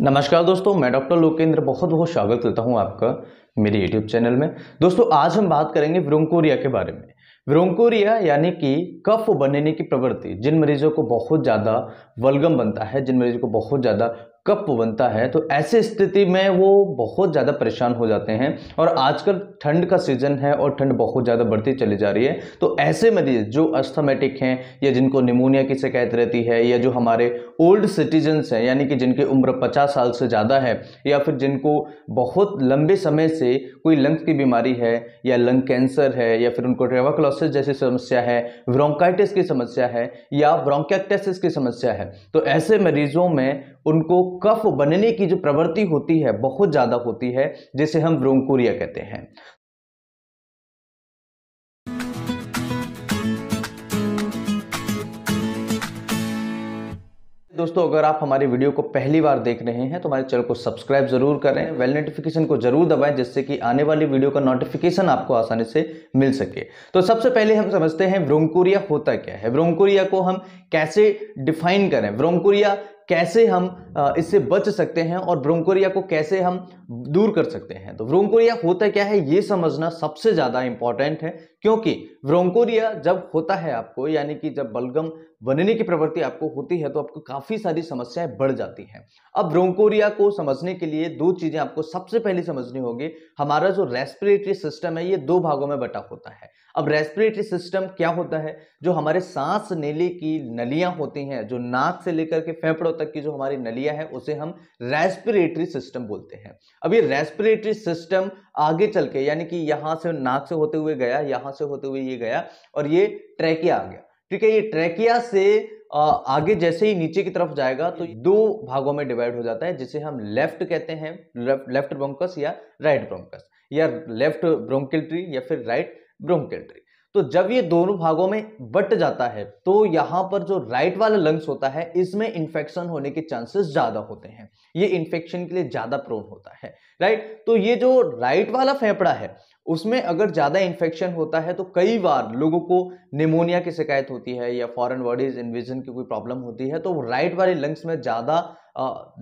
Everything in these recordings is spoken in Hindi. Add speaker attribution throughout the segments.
Speaker 1: नमस्कार दोस्तों मैं डॉक्टर लोकेंद्र बहुत बहुत स्वागत करता हूं आपका मेरे यूट्यूब चैनल में दोस्तों आज हम बात करेंगे ब्रोंकोरिया के बारे में ब्रोंकोरिया यानी कि कफ बनने की प्रवृत्ति जिन मरीजों को बहुत ज़्यादा वलगम बनता है जिन मरीजों को बहुत ज़्यादा कप बनता है तो ऐसे स्थिति में वो बहुत ज़्यादा परेशान हो जाते हैं और आजकल ठंड का सीज़न है और ठंड बहुत ज़्यादा बढ़ती चली जा रही है तो ऐसे मरीज जो अस्थमेटिक हैं या जिनको निमोनिया की शिकायत रहती है या जो हमारे ओल्ड सिटीजन्स हैं यानी कि जिनकी उम्र पचास साल से ज़्यादा है या फिर जिनको बहुत लंबे समय से कोई लंग्स की बीमारी है या लंग कैंसर है या फिर उनको ट्रेवाक्लोसिस जैसी समस्या है ब्रोंकाइटिस की समस्या है या ब्रोंकैक्टेसिस की समस्या है तो ऐसे मरीजों में उनको कफ बनने की जो प्रवृत्ति होती है बहुत ज़्यादा होती है जिसे हम ब्रोंकुरिया कहते हैं दोस्तों अगर आप हमारे वीडियो को पहली बार देख रहे हैं तो हमारे चैनल को सब्सक्राइब जरूर करें वेल नोटिफिकेशन को जरूर दबाएं जिससे कि आने वाली वीडियो का नोटिफिकेशन आपको आसानी से मिल सके तो सबसे पहले हम समझते हैं ब्रोंकुरिया होता क्या है ब्रोंकुरिया को हम कैसे डिफाइन करें ब्रोंकुरिया कैसे हम इससे बच सकते हैं और ब्रोंकोरिया को कैसे हम दूर कर सकते हैं तो ब्रोंकोरिया होता क्या है ये समझना सबसे ज़्यादा इंपॉर्टेंट है क्योंकि ब्रोंकोरिया जब होता है आपको यानी कि जब बलगम बनने की प्रवृत्ति आपको होती है तो आपको काफ़ी सारी समस्याएं बढ़ जाती हैं अब ब्रोंकोरिया को समझने के लिए दो चीज़ें आपको सबसे पहले समझनी होगी हमारा जो रेस्पिरेटरी सिस्टम है ये दो भागों में बटा होता है अब रेस्पिरेटरी सिस्टम क्या होता है जो हमारे सांस नेले की नलियां होती हैं जो नाक से लेकर के फेफड़ों तक की जो हमारी नलियां हैं उसे हम रेस्पिरेटरी सिस्टम बोलते हैं अब ये रेस्पिरेटरी सिस्टम आगे चल के यानी कि यहाँ से नाक से होते हुए गया यहाँ से होते हुए ये गया और ये ट्रैकिया आ गया ठीक है ये ट्रैकिया से आगे जैसे ही नीचे की तरफ जाएगा तो दो भागों में डिवाइड हो जाता है जिसे हम लेफ्ट कहते हैं लेफ्ट ब्रोंकस या राइट ब्रोंकस या लेफ्ट ब्रोंकिल ट्री या फिर राइट ब्रोंकिल ट्री तो जब ये दोनों भागों में बट जाता है तो यहाँ पर जो राइट वाला लंग्स होता है इसमें इन्फेक्शन होने के चांसेस ज़्यादा होते हैं ये इन्फेक्शन के लिए ज़्यादा प्रोन होता है राइट तो ये जो राइट वाला फेफड़ा है उसमें अगर ज़्यादा इन्फेक्शन होता है तो कई बार लोगों को निमोनिया की शिकायत होती है या फॉरन बॉडीज इन्विजन की कोई प्रॉब्लम होती है तो राइट वाले लंग्स में ज़्यादा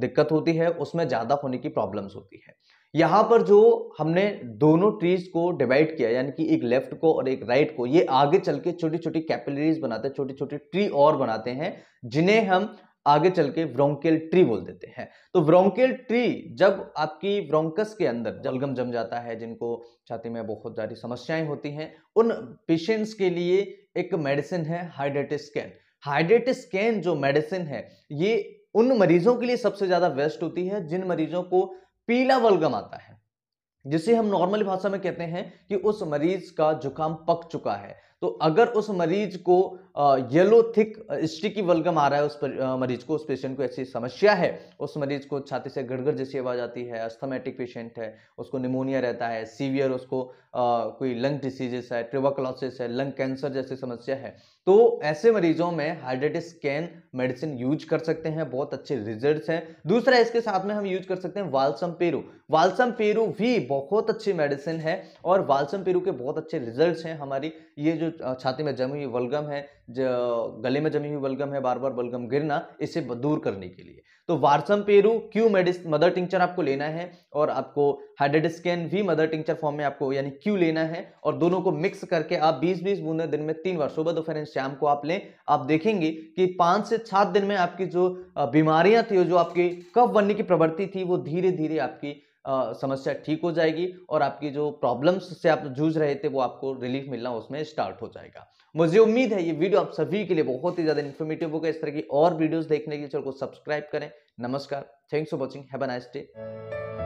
Speaker 1: दिक्कत होती है उसमें ज़्यादा होने की प्रॉब्लम्स होती है यहाँ पर जो हमने दोनों ट्रीज को डिवाइड किया यानी कि एक लेफ्ट को और एक राइट को ये आगे चल के छोटी छोटी कैपिलरीज बनाते हैं छोटी छोटी ट्री और बनाते हैं जिन्हें हम आगे चल के ब्रोंकेल ट्री बोल देते हैं तो ब्रोंकेल ट्री जब आपकी ब्रोंकस के अंदर जलगम जम जाता है जिनको छाती में बहुत सारी समस्याएं होती हैं उन पेशेंट्स के लिए एक मेडिसिन है हाइड्रेटिस स्कैन हाइड्रेटिस स्कैन जो मेडिसिन है ये उन मरीजों के लिए सबसे ज़्यादा बेस्ट होती है जिन मरीजों को पीला वलगम आता है जिसे हम नॉर्मल भाषा में कहते हैं कि उस मरीज का जुकाम पक चुका है तो अगर उस मरीज को येलो थिक स्टिकी वलगम आ रहा है उस पर, आ, मरीज को उस पेशेंट को ऐसी समस्या है उस मरीज को छाती से गड़गड़ जैसी आवाज़ आती है अस्थमेटिक पेशेंट है उसको निमोनिया रहता है सीवियर उसको आ, कोई लंग डिसीजेस है ट्रिवाक्लोसिस है लंग कैंसर जैसी समस्या है तो ऐसे मरीजों में हाइड्रेटिस स्कैन मेडिसिन यूज कर सकते हैं बहुत अच्छे रिजल्ट हैं दूसरा इसके साथ में हम यूज कर सकते हैं वालसम पेरू वालसम पेरू भी बहुत अच्छी मेडिसिन है और वालसम पेरू के बहुत अच्छे रिजल्ट हैं हमारी ये जो छाती में जमी हुई बलगम है गले में जमी हुई बलगम है बार बार बलगम गिरना इसे दूर करने के लिए तो वारसम पेरू क्यू मेडिस मदर टिंचर आपको लेना है और आपको हाइड्रेट स्कैन भी मदर टिंचर फॉर्म में आपको यानी क्यू लेना है और दोनों को मिक्स करके आप 20-20 बूंदे दिन में तीन बार सुबह दोपहर शाम को आप लें आप देखेंगे कि पाँच से सात दिन में आपकी जो बीमारियां थी जो आपकी कफ बनने की प्रवृत्ति थी वो धीरे धीरे आपकी आ, समस्या ठीक हो जाएगी और आपकी जो प्रॉब्लम्स से आप जूझ रहे थे वो आपको रिलीफ मिलना उसमें स्टार्ट हो जाएगा मुझे उम्मीद है ये वीडियो आप सभी के लिए बहुत ही ज़्यादा इन्फॉर्मेटिव होगा इस तरह की और वीडियोस देखने के लिए चैनल को सब्सक्राइब करें नमस्कार thanks for watching have a nice day